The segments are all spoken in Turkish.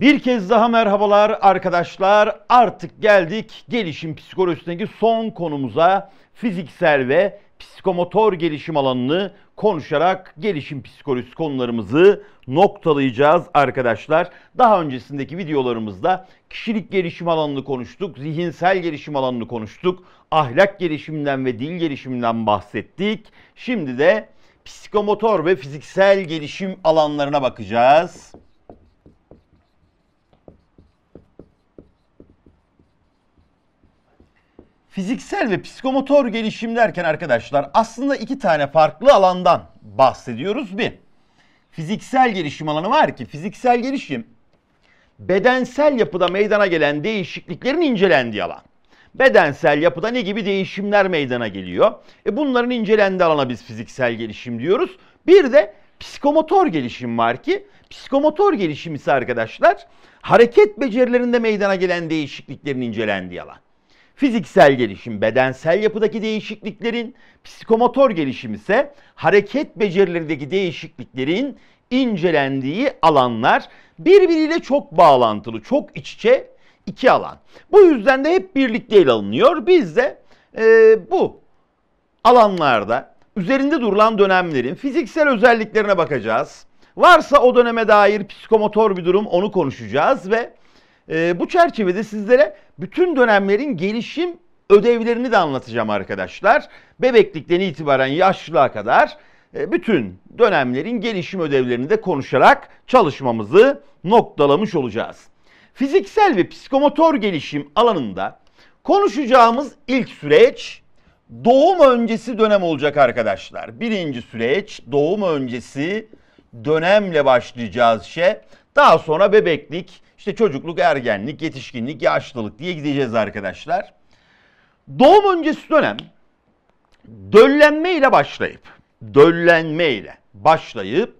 Bir kez daha merhabalar arkadaşlar. Artık geldik gelişim psikolojisindeki son konumuza fiziksel ve psikomotor gelişim alanını konuşarak gelişim psikolojisi konularımızı noktalayacağız arkadaşlar. Daha öncesindeki videolarımızda kişilik gelişim alanını konuştuk, zihinsel gelişim alanını konuştuk, ahlak gelişiminden ve dil gelişiminden bahsettik. Şimdi de psikomotor ve fiziksel gelişim alanlarına bakacağız. Fiziksel ve psikomotor gelişim derken arkadaşlar aslında iki tane farklı alandan bahsediyoruz. Bir, fiziksel gelişim alanı var ki fiziksel gelişim bedensel yapıda meydana gelen değişikliklerin incelendiği alan. Bedensel yapıda ne gibi değişimler meydana geliyor? E bunların incelendiği alana biz fiziksel gelişim diyoruz. Bir de psikomotor gelişim var ki psikomotor gelişim ise arkadaşlar hareket becerilerinde meydana gelen değişikliklerin incelendiği alan. Fiziksel gelişim bedensel yapıdaki değişikliklerin, psikomotor gelişim ise hareket becerilerindeki değişikliklerin incelendiği alanlar birbiriyle çok bağlantılı, çok iç içe iki alan. Bu yüzden de hep birlikte ele alınıyor. Biz de e, bu alanlarda üzerinde durulan dönemlerin fiziksel özelliklerine bakacağız. Varsa o döneme dair psikomotor bir durum onu konuşacağız ve e, bu çerçevede sizlere bütün dönemlerin gelişim ödevlerini de anlatacağım arkadaşlar. Bebeklikten itibaren yaşlılığa kadar e, bütün dönemlerin gelişim ödevlerini de konuşarak çalışmamızı noktalamış olacağız. Fiziksel ve psikomotor gelişim alanında konuşacağımız ilk süreç doğum öncesi dönem olacak arkadaşlar. Birinci süreç doğum öncesi dönemle başlayacağız şey. Daha sonra bebeklik, işte çocukluk, ergenlik, yetişkinlik, yaşlılık diye gideceğiz arkadaşlar. Doğum öncesi dönem döllenme ile başlayıp, döllenme ile başlayıp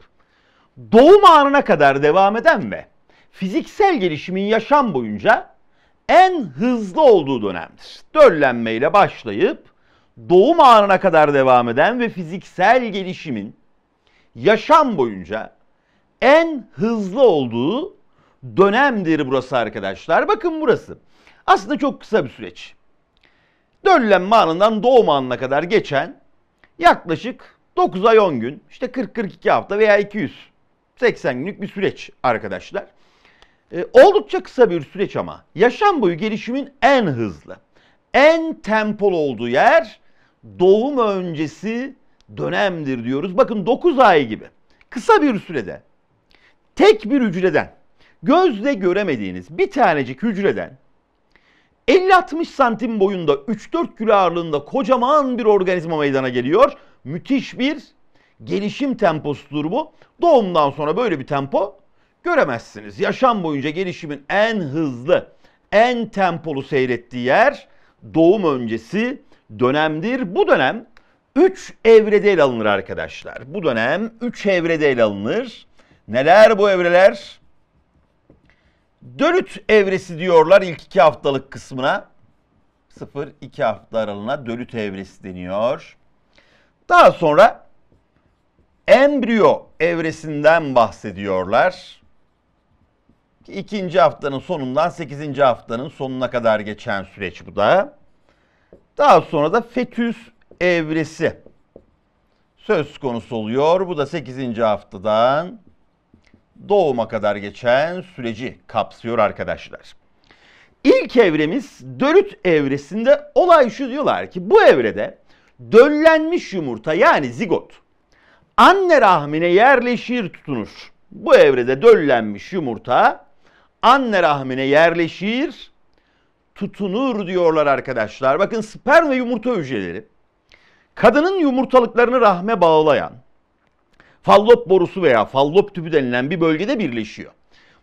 doğum anına kadar devam eden ve fiziksel gelişimin yaşam boyunca en hızlı olduğu dönemdir. Döllenme ile başlayıp doğum anına kadar devam eden ve fiziksel gelişimin yaşam boyunca en hızlı olduğu dönemdir burası arkadaşlar. Bakın burası. Aslında çok kısa bir süreç. Döllenme anından doğum anına kadar geçen yaklaşık 9 ay 10 gün, işte 40-42 hafta veya 280 günlük bir süreç arkadaşlar. E, oldukça kısa bir süreç ama yaşam boyu gelişimin en hızlı, en tempolu olduğu yer doğum öncesi dönemdir diyoruz. Bakın 9 ay gibi kısa bir sürede tek bir hücreden gözle göremediğiniz bir tanecik hücreden 50-60 santim boyunda 3-4 kilo ağırlığında kocaman bir organizma meydana geliyor. Müthiş bir gelişim temposudur bu. Doğumdan sonra böyle bir tempo göremezsiniz. Yaşam boyunca gelişimin en hızlı, en tempolu seyrettiği yer doğum öncesi dönemdir. Bu dönem 3 evrede ele alınır arkadaşlar. Bu dönem 3 evrede ele alınır. Neler bu evreler? Dönüt evresi diyorlar ilk iki haftalık kısmına. 0-2 hafta aralığına dönüt evresi deniyor. Daha sonra embriyo evresinden bahsediyorlar. İkinci haftanın sonundan sekizinci haftanın sonuna kadar geçen süreç bu da. Daha sonra da fetüs evresi söz konusu oluyor. Bu da sekizinci haftadan doğuma kadar geçen süreci kapsıyor arkadaşlar. İlk evremiz dölüt evresinde olay şu diyorlar ki bu evrede döllenmiş yumurta yani zigot anne rahmine yerleşir tutunur. Bu evrede döllenmiş yumurta anne rahmine yerleşir tutunur diyorlar arkadaşlar. Bakın sperm ve yumurta hücreleri kadının yumurtalıklarını rahme bağlayan fallop borusu veya fallop tübü denilen bir bölgede birleşiyor.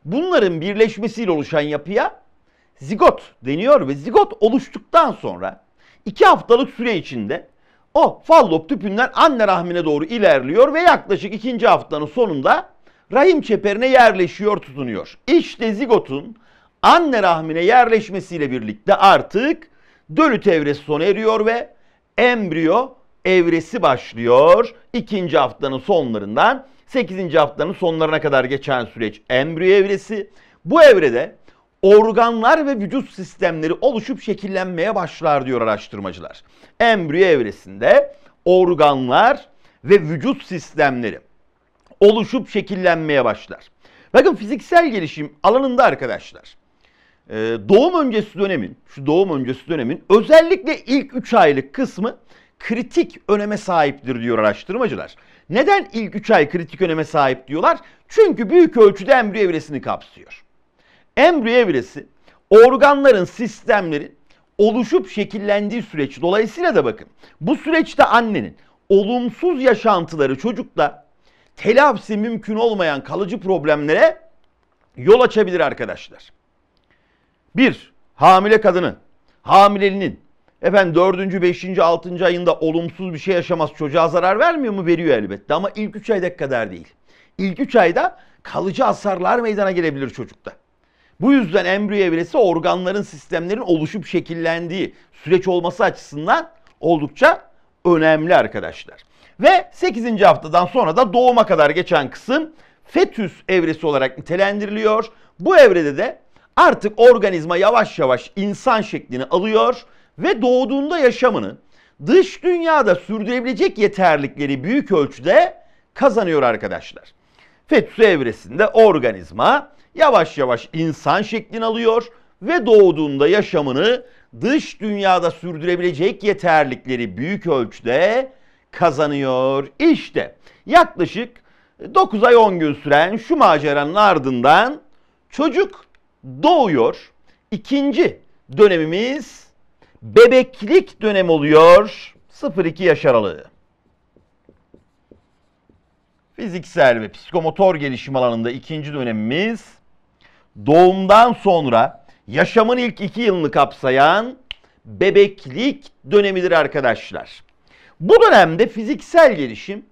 Bunların birleşmesiyle oluşan yapıya zigot deniyor ve zigot oluştuktan sonra 2 haftalık süre içinde o fallop tüpünden anne rahmine doğru ilerliyor ve yaklaşık ikinci haftanın sonunda rahim çeperine yerleşiyor, tutunuyor. İşte zigotun anne rahmine yerleşmesiyle birlikte artık dölü evresi sona eriyor ve embriyo evresi başlıyor. İkinci haftanın sonlarından 8. haftanın sonlarına kadar geçen süreç embriyo evresi. Bu evrede organlar ve vücut sistemleri oluşup şekillenmeye başlar diyor araştırmacılar. Embriyo evresinde organlar ve vücut sistemleri oluşup şekillenmeye başlar. Bakın fiziksel gelişim alanında arkadaşlar e, doğum öncesi dönemin, şu doğum öncesi dönemin özellikle ilk 3 aylık kısmı kritik öneme sahiptir diyor araştırmacılar. Neden ilk 3 ay kritik öneme sahip diyorlar? Çünkü büyük ölçüde embriyo evresini kapsıyor. Embriyo evresi organların, sistemlerin oluşup şekillendiği süreç. Dolayısıyla da bakın bu süreçte annenin olumsuz yaşantıları çocukla telafisi mümkün olmayan kalıcı problemlere yol açabilir arkadaşlar. Bir, hamile kadının hamilelinin Efendim dördüncü, beşinci, altıncı ayında olumsuz bir şey yaşamaz çocuğa zarar vermiyor mu? Veriyor elbette ama ilk üç aydaki kadar değil. İlk üç ayda kalıcı hasarlar meydana gelebilir çocukta. Bu yüzden embriyo evresi organların, sistemlerin oluşup şekillendiği süreç olması açısından oldukça önemli arkadaşlar. Ve 8. haftadan sonra da doğuma kadar geçen kısım fetüs evresi olarak nitelendiriliyor. Bu evrede de artık organizma yavaş yavaş insan şeklini alıyor ve doğduğunda yaşamını dış dünyada sürdürebilecek yeterlikleri büyük ölçüde kazanıyor arkadaşlar. Fetüs evresinde organizma yavaş yavaş insan şeklini alıyor ve doğduğunda yaşamını dış dünyada sürdürebilecek yeterlikleri büyük ölçüde kazanıyor. İşte yaklaşık 9 ay 10 gün süren şu maceranın ardından çocuk doğuyor. İkinci dönemimiz bebeklik dönem oluyor 0-2 yaş aralığı. Fiziksel ve psikomotor gelişim alanında ikinci dönemimiz doğumdan sonra yaşamın ilk iki yılını kapsayan bebeklik dönemidir arkadaşlar. Bu dönemde fiziksel gelişim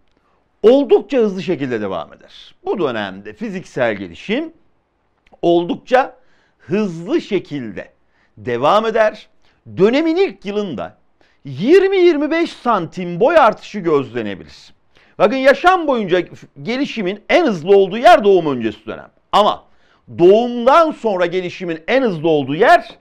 oldukça hızlı şekilde devam eder. Bu dönemde fiziksel gelişim oldukça hızlı şekilde devam eder dönemin ilk yılında 20-25 santim boy artışı gözlenebilir. Bakın yaşam boyunca gelişimin en hızlı olduğu yer doğum öncesi dönem. Ama doğumdan sonra gelişimin en hızlı olduğu yer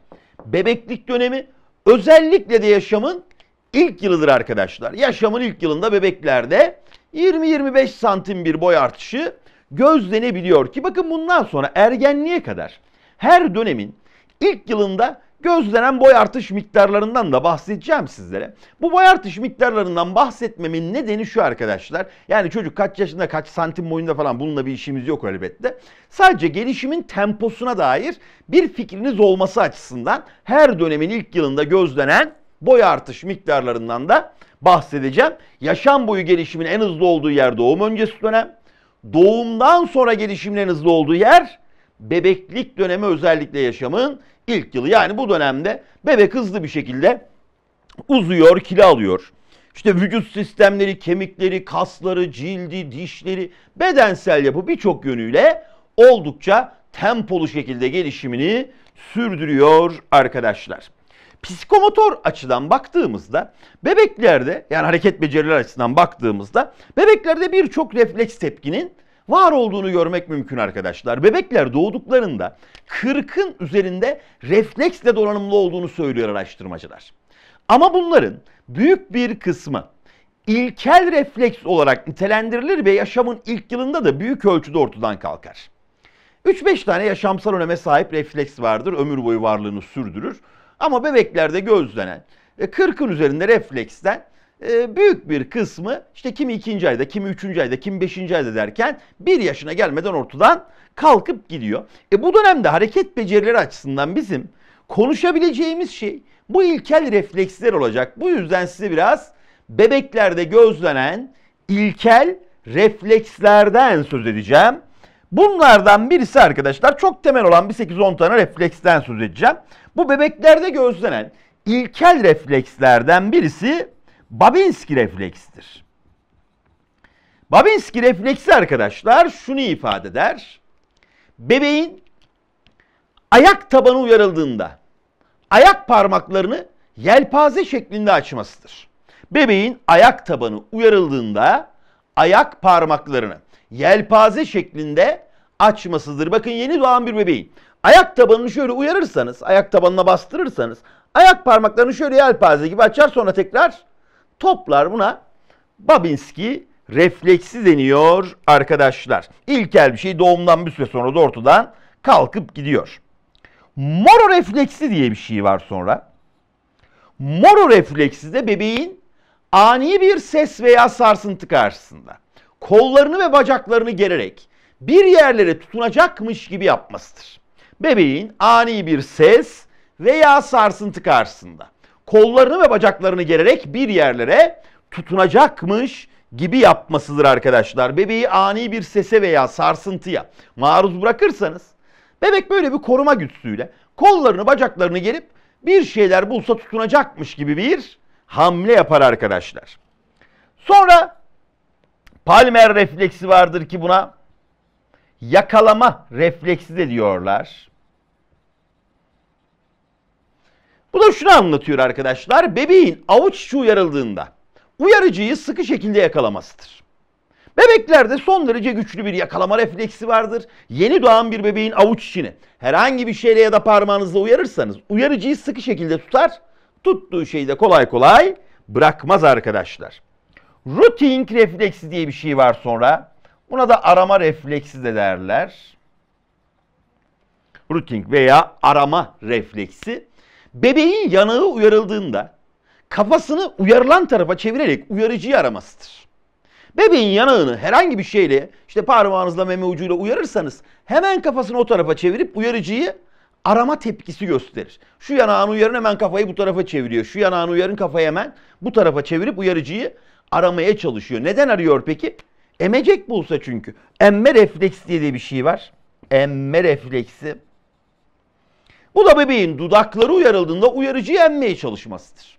bebeklik dönemi özellikle de yaşamın ilk yılıdır arkadaşlar. Yaşamın ilk yılında bebeklerde 20-25 santim bir boy artışı gözlenebiliyor ki bakın bundan sonra ergenliğe kadar her dönemin ilk yılında Gözlenen boy artış miktarlarından da bahsedeceğim sizlere. Bu boy artış miktarlarından bahsetmemin nedeni şu arkadaşlar. Yani çocuk kaç yaşında kaç santim boyunda falan bununla bir işimiz yok elbette. Sadece gelişimin temposuna dair bir fikriniz olması açısından her dönemin ilk yılında gözlenen boy artış miktarlarından da bahsedeceğim. Yaşam boyu gelişimin en hızlı olduğu yer doğum öncesi dönem. Doğumdan sonra gelişimin en hızlı olduğu yer bebeklik dönemi özellikle yaşamın ilk yılı. Yani bu dönemde bebek hızlı bir şekilde uzuyor, kilo alıyor. İşte vücut sistemleri, kemikleri, kasları, cildi, dişleri, bedensel yapı birçok yönüyle oldukça tempolu şekilde gelişimini sürdürüyor arkadaşlar. Psikomotor açıdan baktığımızda bebeklerde yani hareket beceriler açısından baktığımızda bebeklerde birçok refleks tepkinin var olduğunu görmek mümkün arkadaşlar. Bebekler doğduklarında 40'ın üzerinde refleksle donanımlı olduğunu söylüyor araştırmacılar. Ama bunların büyük bir kısmı ilkel refleks olarak nitelendirilir ve yaşamın ilk yılında da büyük ölçüde ortadan kalkar. 3-5 tane yaşamsal öneme sahip refleks vardır, ömür boyu varlığını sürdürür. Ama bebeklerde gözlenen 40'ın e, üzerinde refleksten e, büyük bir kısmı işte kimi ikinci ayda, kimi üçüncü ayda, kimi beşinci ayda derken bir yaşına gelmeden ortadan kalkıp gidiyor. E bu dönemde hareket becerileri açısından bizim konuşabileceğimiz şey bu ilkel refleksler olacak. Bu yüzden size biraz bebeklerde gözlenen ilkel reflekslerden söz edeceğim. Bunlardan birisi arkadaşlar çok temel olan bir 8-10 tane refleksten söz edeceğim. Bu bebeklerde gözlenen ilkel reflekslerden birisi Babinski refleksidir. Babinski refleksi arkadaşlar şunu ifade eder. Bebeğin ayak tabanı uyarıldığında ayak parmaklarını yelpaze şeklinde açmasıdır. Bebeğin ayak tabanı uyarıldığında ayak parmaklarını yelpaze şeklinde açmasıdır. Bakın yeni doğan bir bebeğin ayak tabanını şöyle uyarırsanız, ayak tabanına bastırırsanız ayak parmaklarını şöyle yelpaze gibi açar sonra tekrar toplar buna Babinski refleksi deniyor arkadaşlar. İlkel bir şey doğumdan bir süre sonra da ortadan kalkıp gidiyor. Moro refleksi diye bir şey var sonra. Moro refleksi de bebeğin ani bir ses veya sarsıntı karşısında kollarını ve bacaklarını gererek bir yerlere tutunacakmış gibi yapmasıdır. Bebeğin ani bir ses veya sarsıntı karşısında kollarını ve bacaklarını gererek bir yerlere tutunacakmış gibi yapmasıdır arkadaşlar. Bebeği ani bir sese veya sarsıntıya maruz bırakırsanız bebek böyle bir koruma güçsüyle kollarını bacaklarını gelip bir şeyler bulsa tutunacakmış gibi bir hamle yapar arkadaşlar. Sonra Palmer refleksi vardır ki buna yakalama refleksi de diyorlar. Bu da şunu anlatıyor arkadaşlar. Bebeğin avuç içi uyarıldığında uyarıcıyı sıkı şekilde yakalamasıdır. Bebeklerde son derece güçlü bir yakalama refleksi vardır. Yeni doğan bir bebeğin avuç içini herhangi bir şeyle ya da parmağınızla uyarırsanız uyarıcıyı sıkı şekilde tutar. Tuttuğu şeyi de kolay kolay bırakmaz arkadaşlar. Routing refleksi diye bir şey var sonra. Buna da arama refleksi de derler. Routing veya arama refleksi. Bebeğin yanağı uyarıldığında kafasını uyarılan tarafa çevirerek uyarıcıyı aramasıdır. Bebeğin yanağını herhangi bir şeyle işte parmağınızla meme ucuyla uyarırsanız hemen kafasını o tarafa çevirip uyarıcıyı arama tepkisi gösterir. Şu yanağını uyarın hemen kafayı bu tarafa çeviriyor. Şu yanağını uyarın kafayı hemen bu tarafa çevirip uyarıcıyı aramaya çalışıyor. Neden arıyor peki? Emecek bulsa çünkü. Emme refleks diye de bir şey var. Emme refleksi bu da bebeğin dudakları uyarıldığında uyarıcıyı emmeye çalışmasıdır.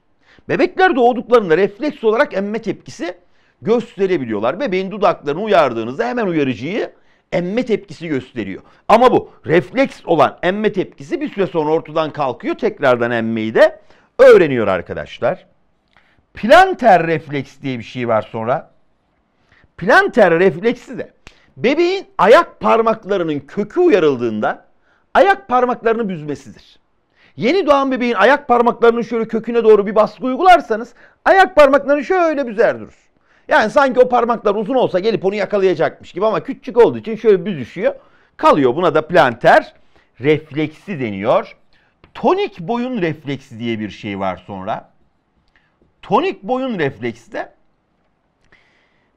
Bebekler doğduklarında refleks olarak emme tepkisi gösterebiliyorlar. Bebeğin dudaklarını uyardığınızda hemen uyarıcıyı emme tepkisi gösteriyor. Ama bu refleks olan emme tepkisi bir süre sonra ortadan kalkıyor. Tekrardan emmeyi de öğreniyor arkadaşlar. Planter refleks diye bir şey var sonra. Planter refleksi de bebeğin ayak parmaklarının kökü uyarıldığında ayak parmaklarını büzmesidir. Yeni doğan bebeğin ayak parmaklarının şöyle köküne doğru bir baskı uygularsanız ayak parmaklarını şöyle büzer durur. Yani sanki o parmaklar uzun olsa gelip onu yakalayacakmış gibi ama küçük olduğu için şöyle büzüşüyor. Kalıyor. Buna da planter refleksi deniyor. Tonik boyun refleksi diye bir şey var sonra. Tonik boyun refleksi de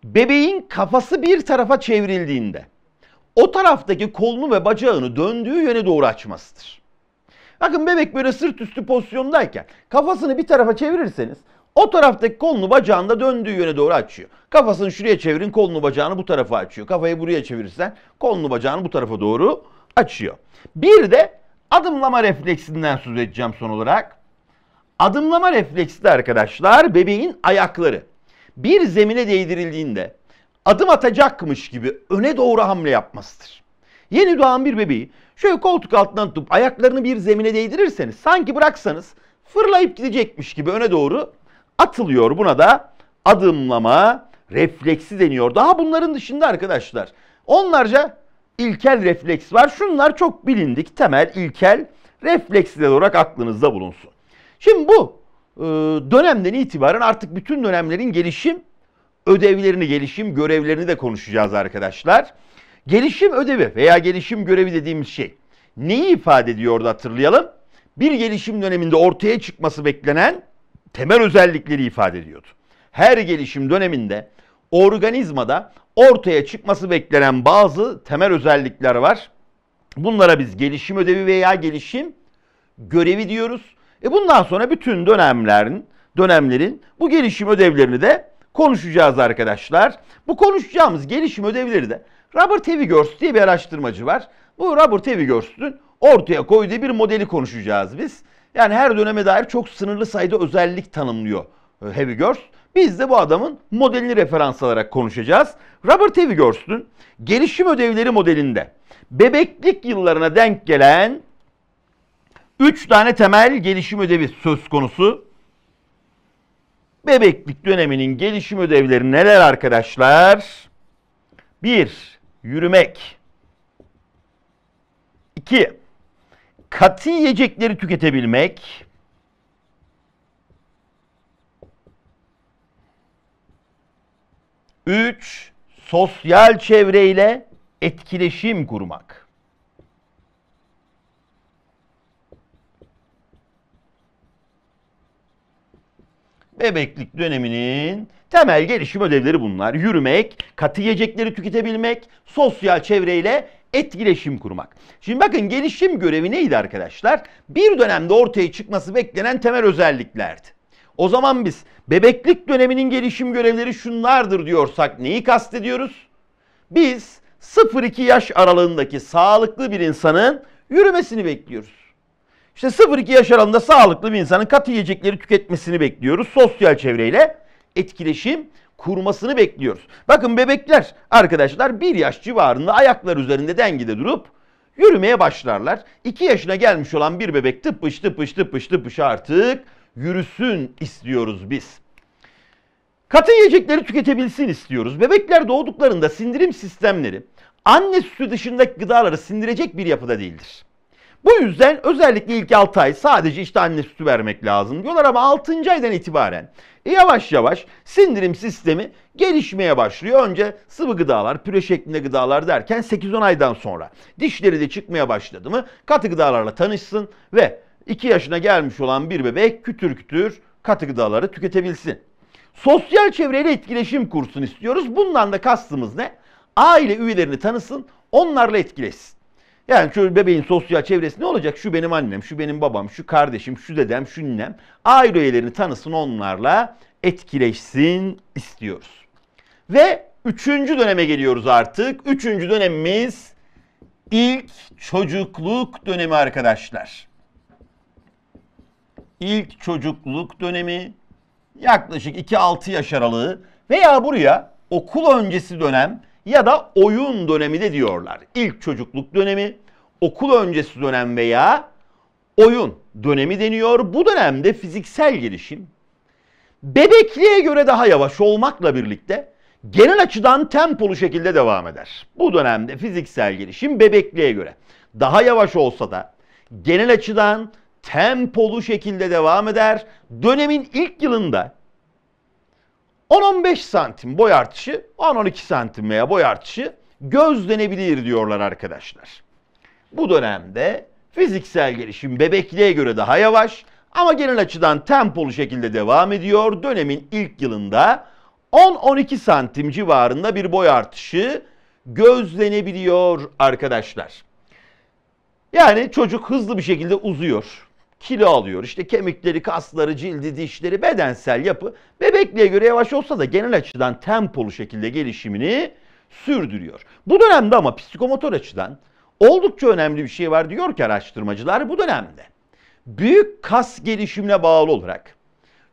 bebeğin kafası bir tarafa çevrildiğinde o taraftaki kolunu ve bacağını döndüğü yöne doğru açmasıdır. Bakın bebek böyle sırt üstü pozisyondayken kafasını bir tarafa çevirirseniz o taraftaki kolunu bacağını da döndüğü yöne doğru açıyor. Kafasını şuraya çevirin kolunu bacağını bu tarafa açıyor. Kafayı buraya çevirirsen kolunu bacağını bu tarafa doğru açıyor. Bir de adımlama refleksinden söz edeceğim son olarak. Adımlama refleksi de arkadaşlar bebeğin ayakları bir zemine değdirildiğinde adım atacakmış gibi öne doğru hamle yapmasıdır. Yeni doğan bir bebeği şöyle koltuk altından tutup ayaklarını bir zemine değdirirseniz sanki bıraksanız fırlayıp gidecekmiş gibi öne doğru atılıyor. Buna da adımlama refleksi deniyor. Daha bunların dışında arkadaşlar onlarca ilkel refleks var. Şunlar çok bilindik temel ilkel refleksler olarak aklınızda bulunsun. Şimdi bu ıı, dönemden itibaren artık bütün dönemlerin gelişim ödevlerini, gelişim görevlerini de konuşacağız arkadaşlar. Gelişim ödevi veya gelişim görevi dediğimiz şey neyi ifade ediyor da hatırlayalım. Bir gelişim döneminde ortaya çıkması beklenen temel özellikleri ifade ediyordu. Her gelişim döneminde organizmada ortaya çıkması beklenen bazı temel özellikler var. Bunlara biz gelişim ödevi veya gelişim görevi diyoruz. E bundan sonra bütün dönemlerin dönemlerin bu gelişim ödevlerini de konuşacağız arkadaşlar. Bu konuşacağımız gelişim ödevleri de Robert Hevigers diye bir araştırmacı var. Bu Robert Hevigers'ün ortaya koyduğu bir modeli konuşacağız biz. Yani her döneme dair çok sınırlı sayıda özellik tanımlıyor e, Hevigers. Biz de bu adamın modelini referans alarak konuşacağız. Robert Hevigers'ün gelişim ödevleri modelinde bebeklik yıllarına denk gelen 3 tane temel gelişim ödevi söz konusu. Bebeklik döneminin gelişim ödevleri neler arkadaşlar? 1. Yürümek. 2. Katı yiyecekleri tüketebilmek. 3. Sosyal çevreyle etkileşim kurmak. Bebeklik döneminin temel gelişim ödevleri bunlar. Yürümek, katı yiyecekleri tüketebilmek, sosyal çevreyle etkileşim kurmak. Şimdi bakın gelişim görevi neydi arkadaşlar? Bir dönemde ortaya çıkması beklenen temel özelliklerdi. O zaman biz bebeklik döneminin gelişim görevleri şunlardır diyorsak neyi kastediyoruz? Biz 0-2 yaş aralığındaki sağlıklı bir insanın yürümesini bekliyoruz. İşte 0-2 yaş aralığında sağlıklı bir insanın katı yiyecekleri tüketmesini bekliyoruz. Sosyal çevreyle etkileşim kurmasını bekliyoruz. Bakın bebekler arkadaşlar 1 yaş civarında ayaklar üzerinde dengede durup yürümeye başlarlar. 2 yaşına gelmiş olan bir bebek tıpış tıpış tıpış tıpış artık yürüsün istiyoruz biz. Katı yiyecekleri tüketebilsin istiyoruz. Bebekler doğduklarında sindirim sistemleri anne sütü dışındaki gıdaları sindirecek bir yapıda değildir. Bu yüzden özellikle ilk 6 ay sadece işte anne sütü vermek lazım diyorlar ama 6. aydan itibaren yavaş yavaş sindirim sistemi gelişmeye başlıyor. Önce sıvı gıdalar, püre şeklinde gıdalar derken 8-10 aydan sonra dişleri de çıkmaya başladı mı katı gıdalarla tanışsın ve 2 yaşına gelmiş olan bir bebek kütür kütür katı gıdaları tüketebilsin. Sosyal çevreyle etkileşim kursun istiyoruz. Bundan da kastımız ne? Aile üyelerini tanısın, onlarla etkileşsin. Yani şu bebeğin sosyal çevresi ne olacak? Şu benim annem, şu benim babam, şu kardeşim, şu dedem, şu ninem. Aile üyelerini tanısın onlarla etkileşsin istiyoruz. Ve üçüncü döneme geliyoruz artık. Üçüncü dönemimiz ilk çocukluk dönemi arkadaşlar. İlk çocukluk dönemi yaklaşık 2-6 yaş aralığı veya buraya okul öncesi dönem ya da oyun dönemi de diyorlar. İlk çocukluk dönemi, okul öncesi dönem veya oyun dönemi deniyor. Bu dönemde fiziksel gelişim bebekliğe göre daha yavaş olmakla birlikte genel açıdan tempolu şekilde devam eder. Bu dönemde fiziksel gelişim bebekliğe göre daha yavaş olsa da genel açıdan tempolu şekilde devam eder. Dönemin ilk yılında 10-15 santim boy artışı, 10-12 santim veya boy artışı gözlenebilir diyorlar arkadaşlar. Bu dönemde fiziksel gelişim bebekliğe göre daha yavaş ama genel açıdan tempolu şekilde devam ediyor. Dönemin ilk yılında 10-12 santim civarında bir boy artışı gözlenebiliyor arkadaşlar. Yani çocuk hızlı bir şekilde uzuyor kilo alıyor. İşte kemikleri, kasları, cildi, dişleri, bedensel yapı bebekliğe göre yavaş olsa da genel açıdan tempolu şekilde gelişimini sürdürüyor. Bu dönemde ama psikomotor açıdan oldukça önemli bir şey var diyor ki araştırmacılar bu dönemde. Büyük kas gelişimine bağlı olarak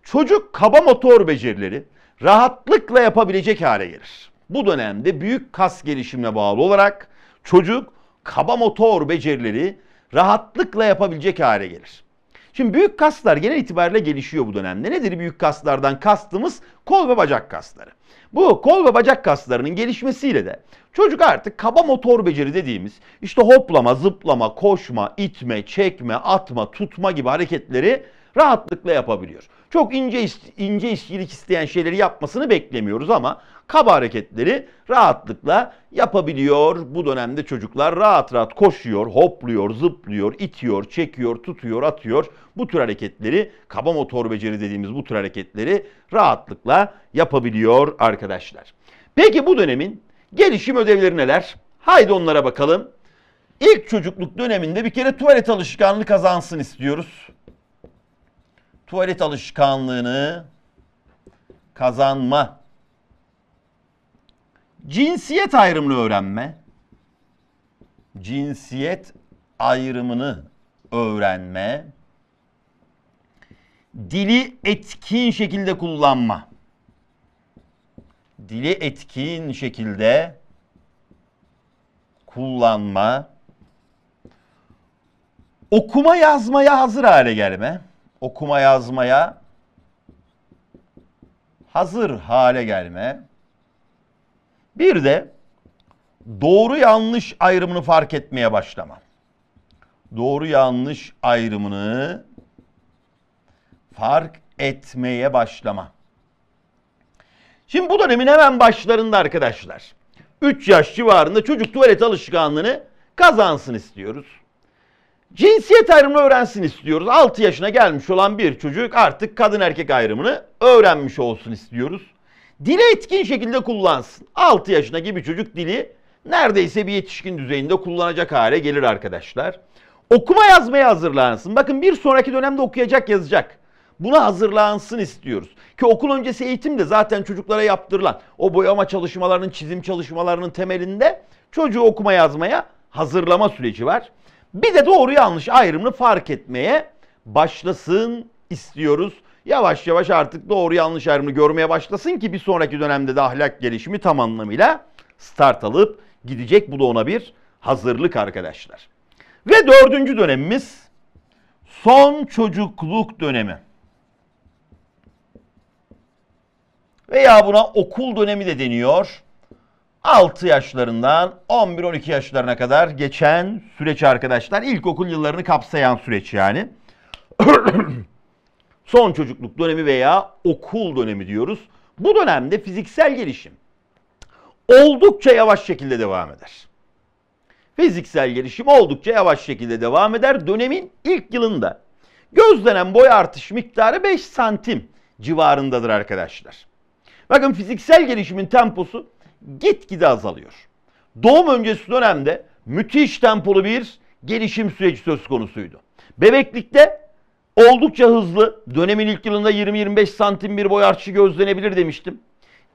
çocuk kaba motor becerileri rahatlıkla yapabilecek hale gelir. Bu dönemde büyük kas gelişimine bağlı olarak çocuk kaba motor becerileri rahatlıkla yapabilecek hale gelir. Şimdi büyük kaslar genel itibariyle gelişiyor bu dönemde. Nedir büyük kaslardan kastımız? Kol ve bacak kasları. Bu kol ve bacak kaslarının gelişmesiyle de çocuk artık kaba motor beceri dediğimiz işte hoplama, zıplama, koşma, itme, çekme, atma, tutma gibi hareketleri rahatlıkla yapabiliyor. Çok ince ince işçilik isteyen şeyleri yapmasını beklemiyoruz ama kaba hareketleri rahatlıkla yapabiliyor. Bu dönemde çocuklar rahat rahat koşuyor, hopluyor, zıplıyor, itiyor, çekiyor, tutuyor, atıyor. Bu tür hareketleri kaba motor beceri dediğimiz bu tür hareketleri rahatlıkla yapabiliyor arkadaşlar. Peki bu dönemin gelişim ödevleri neler? Haydi onlara bakalım. İlk çocukluk döneminde bir kere tuvalet alışkanlığı kazansın istiyoruz tuvalet alışkanlığını kazanma, cinsiyet ayrımını öğrenme, cinsiyet ayrımını öğrenme, dili etkin şekilde kullanma. Dili etkin şekilde kullanma, okuma yazmaya hazır hale gelme okuma yazmaya hazır hale gelme. Bir de doğru yanlış ayrımını fark etmeye başlama. Doğru yanlış ayrımını fark etmeye başlama. Şimdi bu dönemin hemen başlarında arkadaşlar. 3 yaş civarında çocuk tuvalet alışkanlığını kazansın istiyoruz. Cinsiyet ayrımını öğrensin istiyoruz. 6 yaşına gelmiş olan bir çocuk artık kadın erkek ayrımını öğrenmiş olsun istiyoruz. Dili etkin şekilde kullansın. 6 yaşındaki bir çocuk dili neredeyse bir yetişkin düzeyinde kullanacak hale gelir arkadaşlar. Okuma yazmaya hazırlansın. Bakın bir sonraki dönemde okuyacak yazacak. Buna hazırlansın istiyoruz. Ki okul öncesi eğitim de zaten çocuklara yaptırılan o boyama çalışmalarının, çizim çalışmalarının temelinde çocuğu okuma yazmaya hazırlama süreci var. Bir de doğru yanlış ayrımını fark etmeye başlasın istiyoruz. Yavaş yavaş artık doğru yanlış ayrımını görmeye başlasın ki bir sonraki dönemde de ahlak gelişimi tam anlamıyla start alıp gidecek. Bu da ona bir hazırlık arkadaşlar. Ve dördüncü dönemimiz son çocukluk dönemi. Veya buna okul dönemi de deniyor. 6 yaşlarından 11-12 yaşlarına kadar geçen süreç arkadaşlar. İlkokul yıllarını kapsayan süreç yani. Son çocukluk dönemi veya okul dönemi diyoruz. Bu dönemde fiziksel gelişim oldukça yavaş şekilde devam eder. Fiziksel gelişim oldukça yavaş şekilde devam eder. Dönemin ilk yılında gözlenen boy artış miktarı 5 santim civarındadır arkadaşlar. Bakın fiziksel gelişimin temposu gitgide azalıyor. Doğum öncesi dönemde müthiş tempolu bir gelişim süreci söz konusuydu. Bebeklikte oldukça hızlı, dönemin ilk yılında 20-25 santim bir boy artışı gözlenebilir demiştim.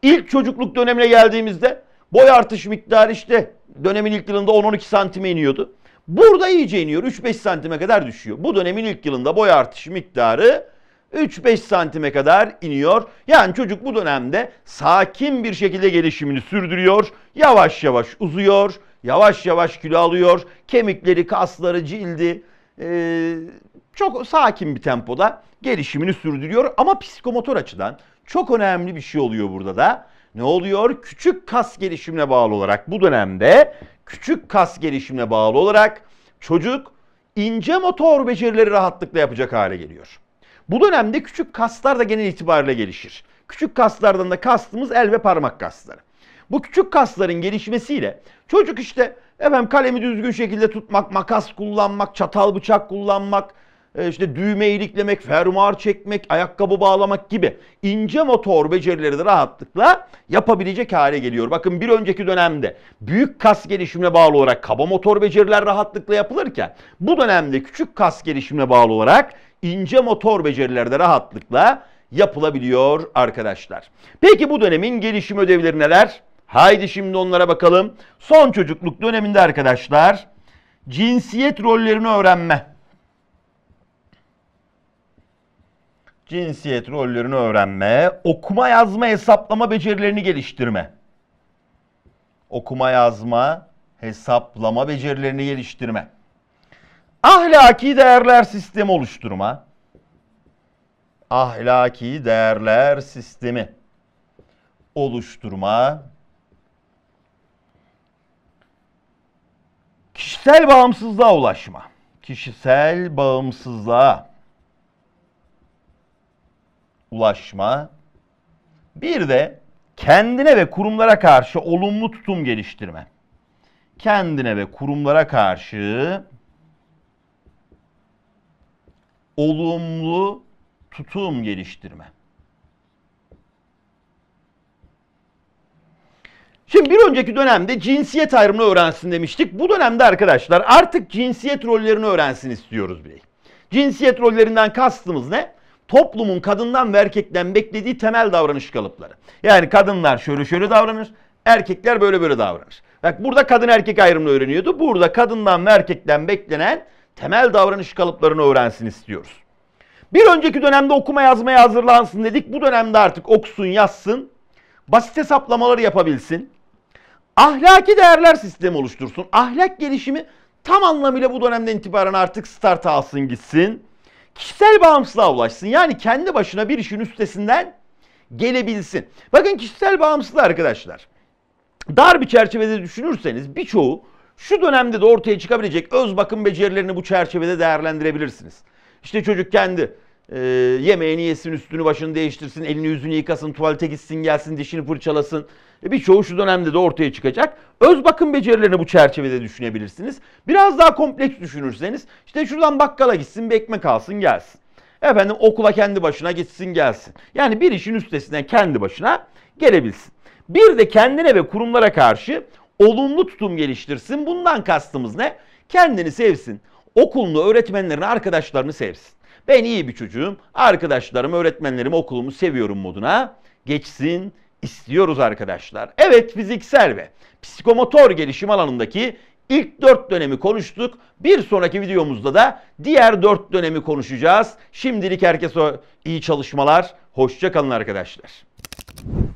İlk çocukluk dönemine geldiğimizde boy artış miktarı işte dönemin ilk yılında 10-12 santime iniyordu. Burada iyice iniyor. 3-5 santime kadar düşüyor. Bu dönemin ilk yılında boy artış miktarı 3-5 santime kadar iniyor. Yani çocuk bu dönemde sakin bir şekilde gelişimini sürdürüyor. Yavaş yavaş uzuyor. Yavaş yavaş kilo alıyor. Kemikleri, kasları, cildi ee, çok sakin bir tempoda gelişimini sürdürüyor. Ama psikomotor açıdan çok önemli bir şey oluyor burada da. Ne oluyor? Küçük kas gelişimine bağlı olarak bu dönemde küçük kas gelişimine bağlı olarak çocuk ince motor becerileri rahatlıkla yapacak hale geliyor. Bu dönemde küçük kaslar da genel itibariyle gelişir. Küçük kaslardan da kastımız el ve parmak kasları. Bu küçük kasların gelişmesiyle çocuk işte efendim kalemi düzgün şekilde tutmak, makas kullanmak, çatal bıçak kullanmak, e, işte düğme iliklemek, fermuar çekmek, ayakkabı bağlamak gibi ince motor becerileri de rahatlıkla yapabilecek hale geliyor. Bakın bir önceki dönemde büyük kas gelişimine bağlı olarak kaba motor beceriler rahatlıkla yapılırken bu dönemde küçük kas gelişimine bağlı olarak ince motor becerileri de rahatlıkla yapılabiliyor arkadaşlar. Peki bu dönemin gelişim ödevleri neler? Haydi şimdi onlara bakalım. Son çocukluk döneminde arkadaşlar cinsiyet rollerini öğrenme. cinsiyet rollerini öğrenme, okuma yazma hesaplama becerilerini geliştirme. Okuma yazma hesaplama becerilerini geliştirme. Ahlaki değerler sistemi oluşturma. Ahlaki değerler sistemi oluşturma. Kişisel bağımsızlığa ulaşma. Kişisel bağımsızlığa ulaşma. Bir de kendine ve kurumlara karşı olumlu tutum geliştirme. Kendine ve kurumlara karşı olumlu tutum geliştirme. Şimdi bir önceki dönemde cinsiyet ayrımını öğrensin demiştik. Bu dönemde arkadaşlar artık cinsiyet rollerini öğrensin istiyoruz birey. Cinsiyet rollerinden kastımız ne? toplumun kadından ve erkekten beklediği temel davranış kalıpları. Yani kadınlar şöyle şöyle davranır, erkekler böyle böyle davranır. Bak burada kadın erkek ayrımını öğreniyordu. Burada kadından ve erkekten beklenen temel davranış kalıplarını öğrensin istiyoruz. Bir önceki dönemde okuma yazmaya hazırlansın dedik. Bu dönemde artık okusun, yazsın, basit hesaplamaları yapabilsin. Ahlaki değerler sistemi oluştursun. Ahlak gelişimi tam anlamıyla bu dönemden itibaren artık start alsın gitsin kişisel bağımsızlığa ulaşsın. Yani kendi başına bir işin üstesinden gelebilsin. Bakın kişisel bağımsızlık arkadaşlar. Dar bir çerçevede düşünürseniz birçoğu şu dönemde de ortaya çıkabilecek öz bakım becerilerini bu çerçevede değerlendirebilirsiniz. İşte çocuk kendi e, yemeğini yesin, üstünü başını değiştirsin, elini yüzünü yıkasın, tuvalete gitsin, gelsin, dişini fırçalasın. E, birçoğu şu dönemde de ortaya çıkacak. Öz bakım becerilerini bu çerçevede düşünebilirsiniz. Biraz daha kompleks düşünürseniz işte şuradan bakkala gitsin, bir ekmek alsın, gelsin. Efendim okula kendi başına gitsin, gelsin. Yani bir işin üstesinden kendi başına gelebilsin. Bir de kendine ve kurumlara karşı olumlu tutum geliştirsin. Bundan kastımız ne? Kendini sevsin. Okulunu, öğretmenlerini, arkadaşlarını sevsin. Ben iyi bir çocuğum. Arkadaşlarım, öğretmenlerim, okulumu seviyorum moduna geçsin istiyoruz arkadaşlar. Evet fiziksel ve psikomotor gelişim alanındaki ilk dört dönemi konuştuk. Bir sonraki videomuzda da diğer dört dönemi konuşacağız. Şimdilik herkese iyi çalışmalar. Hoşçakalın arkadaşlar.